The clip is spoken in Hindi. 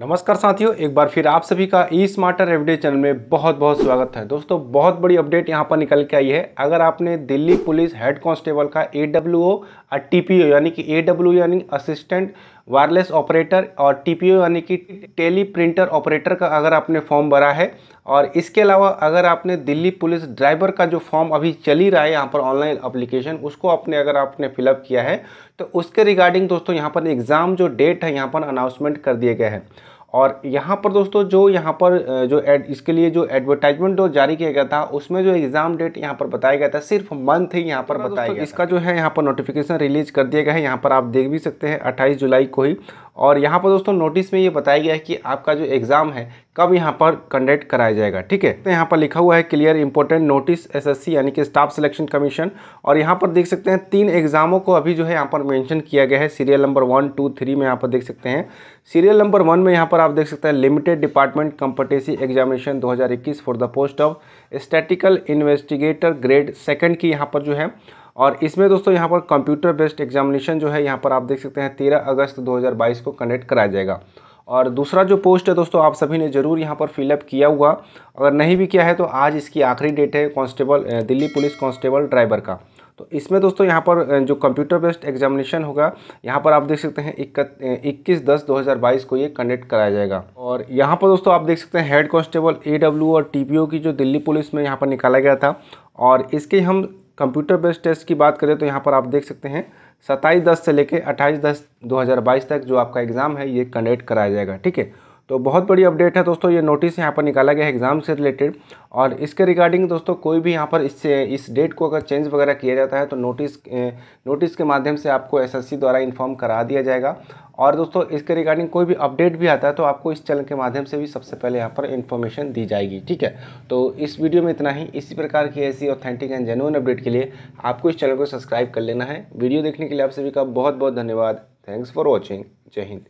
नमस्कार साथियों एक बार फिर आप सभी का ई स्मार्टर एवडे चैनल में बहुत बहुत स्वागत है दोस्तों बहुत बड़ी अपडेट यहां पर निकल के आई है अगर आपने दिल्ली पुलिस हेड कांस्टेबल का ए डब्ल्यू ओ और टी पी ओ यानी कि ए डब्ल्यू यानी असिस्टेंट वायरलेस ऑपरेटर और टी पी ओ यानी कि टेली प्रिंटर ऑपरेटर का अगर आपने फॉर्म भरा है और इसके अलावा अगर आपने दिल्ली पुलिस ड्राइवर का जो फॉर्म अभी चल ही रहा है यहाँ पर ऑनलाइन अप्लीकेशन उसको अपने अगर आपने फिलअप किया है तो उसके रिगार्डिंग दोस्तों यहाँ पर एग्ज़ाम जो डेट है यहाँ पर अनाउंसमेंट कर दिए गए हैं और यहाँ पर दोस्तों जो यहाँ पर जो एड इसके लिए जो एडवर्टाइजमेंट जो जारी किया गया था उसमें जो एग्ज़ाम डेट यहाँ पर बताया गया था सिर्फ मंथ ही यहाँ पर बताया गया इसका जो है यहाँ पर नोटिफिकेशन रिलीज कर दिया गया है यहाँ पर आप देख भी सकते हैं अट्ठाईस जुलाई को ही और यहाँ पर दोस्तों नोटिस में ये बताया गया है कि आपका जो एग्ज़ाम है कब यहाँ पर कंडक्ट कराया जाएगा ठीक है तो यहाँ पर लिखा हुआ है क्लियर इंपॉर्टेंट नोटिस एसएससी यानी कि स्टाफ सिलेक्शन कमीशन और यहाँ पर देख सकते हैं तीन एग्ज़ामों को अभी जो है यहाँ पर मेंशन किया गया है serial number one two three में यहाँ पर देख सकते हैं सीरियल नंबर वन में यहाँ पर आप देख सकते हैं लिमिटेड डिपार्टमेंट कॉम्पिटेसी एग्जामिनेशन दो for the post of statistical investigator grade second की यहाँ पर जो है और इसमें दोस्तों यहाँ पर कंप्यूटर बेस्ड एग्जामिनेशन जो है यहाँ पर आप देख सकते हैं तेरह अगस्त दो को कंडक्ट कराया जाएगा और दूसरा जो पोस्ट है दोस्तों आप सभी ने ज़रूर यहाँ पर फिलअप किया हुआ अगर नहीं भी किया है तो आज इसकी आखिरी डेट है constable Delhi police constable driver का तो इसमें दोस्तों यहाँ पर जो कंप्यूटर बेस्ड एग्जामिनेशन होगा यहाँ पर आप देख सकते हैं इक्कीस दस दो हज़ार बाईस को ये कंडक्ट कराया जाएगा और यहाँ पर दोस्तों आप देख सकते हैं हेड कांस्टेबल ए डब्ल्यू और टी पी ओ की जो दिल्ली पुलिस में यहाँ पर निकाला गया था और इसके हम कंप्यूटर बेस्ड टेस्ट की बात करें तो यहाँ पर आप देख सकते हैं सत्ताईस दस से लेकर अट्ठाईस दस 2022 तक जो आपका एग्ज़ाम है ये कंडक्ट कराया जाएगा ठीक है तो बहुत बड़ी अपडेट है दोस्तों ये नोटिस यहाँ पर निकाला गया है एग्ज़ाम से रिलेटेड और इसके रिगार्डिंग दोस्तों कोई भी यहाँ पर इससे इस डेट को अगर चेंज वगैरह किया जाता है तो नोटिस नोटिस के माध्यम से आपको एसएससी द्वारा इन्फॉर्म करा दिया जाएगा और दोस्तों इसके रिगार्डिंग कोई भी अपडेट भी आता है तो आपको इस चैनल के माध्यम से भी सबसे पहले यहाँ पर इन्फॉर्मेशन दी जाएगी ठीक है तो इस वीडियो में इतना ही इसी प्रकार की ऐसी ऑथेंटिक एंड जेनुअन अपडेट के लिए आपको इस चैनल को सब्सक्राइब कर लेना है वीडियो देखने के लिए आप सभी का बहुत बहुत धन्यवाद थैंक्स फॉर वॉचिंग जय हिंद